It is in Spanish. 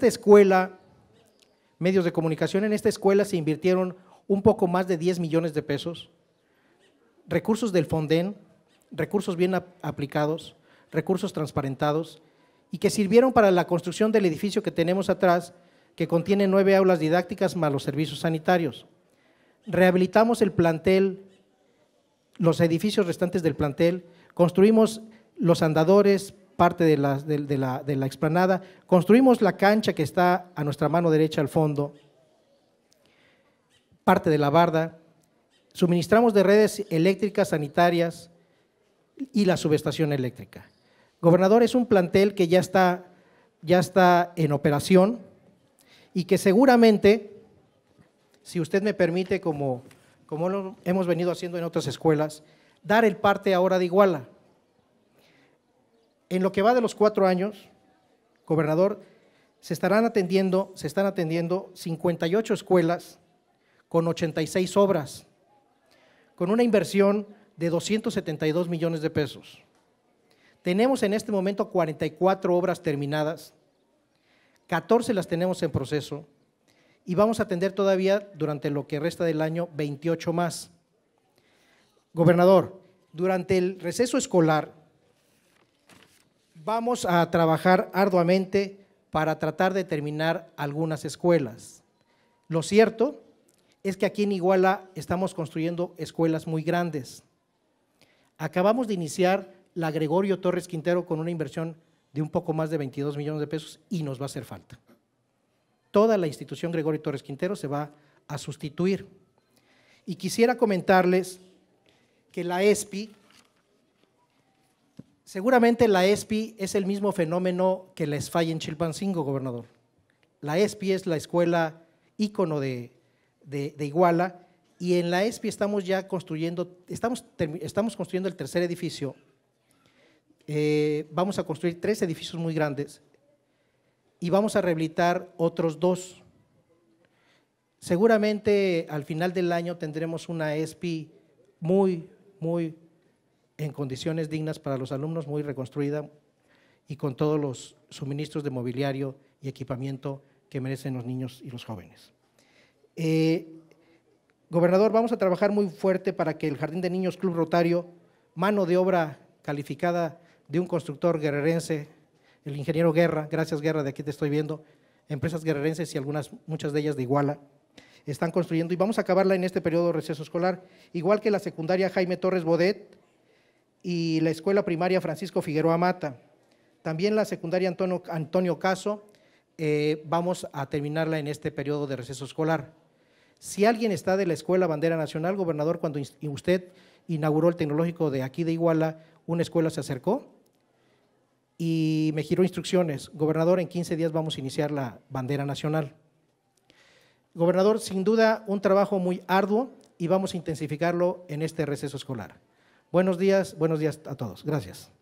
esta escuela, medios de comunicación, en esta escuela se invirtieron un poco más de 10 millones de pesos, recursos del Fonden, recursos bien aplicados, recursos transparentados y que sirvieron para la construcción del edificio que tenemos atrás, que contiene nueve aulas didácticas más los servicios sanitarios. Rehabilitamos el plantel, los edificios restantes del plantel, construimos los andadores, parte de la, de, la, de la explanada. Construimos la cancha que está a nuestra mano derecha al fondo, parte de la barda. Suministramos de redes eléctricas, sanitarias y la subestación eléctrica. Gobernador es un plantel que ya está, ya está en operación y que seguramente, si usted me permite, como, como hemos venido haciendo en otras escuelas, dar el parte ahora de Iguala. En lo que va de los cuatro años, gobernador, se estarán atendiendo, se están atendiendo 58 escuelas con 86 obras, con una inversión de 272 millones de pesos. Tenemos en este momento 44 obras terminadas, 14 las tenemos en proceso y vamos a atender todavía durante lo que resta del año 28 más. Gobernador, durante el receso escolar Vamos a trabajar arduamente para tratar de terminar algunas escuelas. Lo cierto es que aquí en Iguala estamos construyendo escuelas muy grandes. Acabamos de iniciar la Gregorio Torres Quintero con una inversión de un poco más de 22 millones de pesos y nos va a hacer falta. Toda la institución Gregorio Torres Quintero se va a sustituir. Y quisiera comentarles que la ESPI Seguramente la ESPI es el mismo fenómeno que la ESFAI en Chilpancingo, gobernador. La ESPI es la escuela ícono de, Iguala y en la ESPI estamos ya construyendo, estamos, estamos construyendo el tercer edificio. Eh, vamos a construir tres edificios muy grandes y vamos a rehabilitar otros dos. Seguramente al final del año tendremos una ESPI muy, muy en condiciones dignas para los alumnos, muy reconstruida y con todos los suministros de mobiliario y equipamiento que merecen los niños y los jóvenes. Eh, gobernador, vamos a trabajar muy fuerte para que el Jardín de Niños Club Rotario, mano de obra calificada de un constructor guerrerense, el ingeniero Guerra, gracias Guerra, de aquí te estoy viendo, empresas guerrerenses y algunas, muchas de ellas de Iguala, están construyendo y vamos a acabarla en este periodo de receso escolar, igual que la secundaria Jaime Torres Bodet, y la Escuela Primaria Francisco Figueroa Mata. También la secundaria Antonio, Caso eh, vamos a terminarla en este periodo de receso escolar. Si alguien está de la Escuela Bandera Nacional, gobernador, cuando usted inauguró el tecnológico de aquí de Iguala, una escuela se acercó y me giró instrucciones. Gobernador, en 15 días vamos a iniciar la bandera nacional. Gobernador, sin duda un trabajo muy arduo y vamos a intensificarlo en este receso escolar. Buenos días, buenos días a todos. Gracias.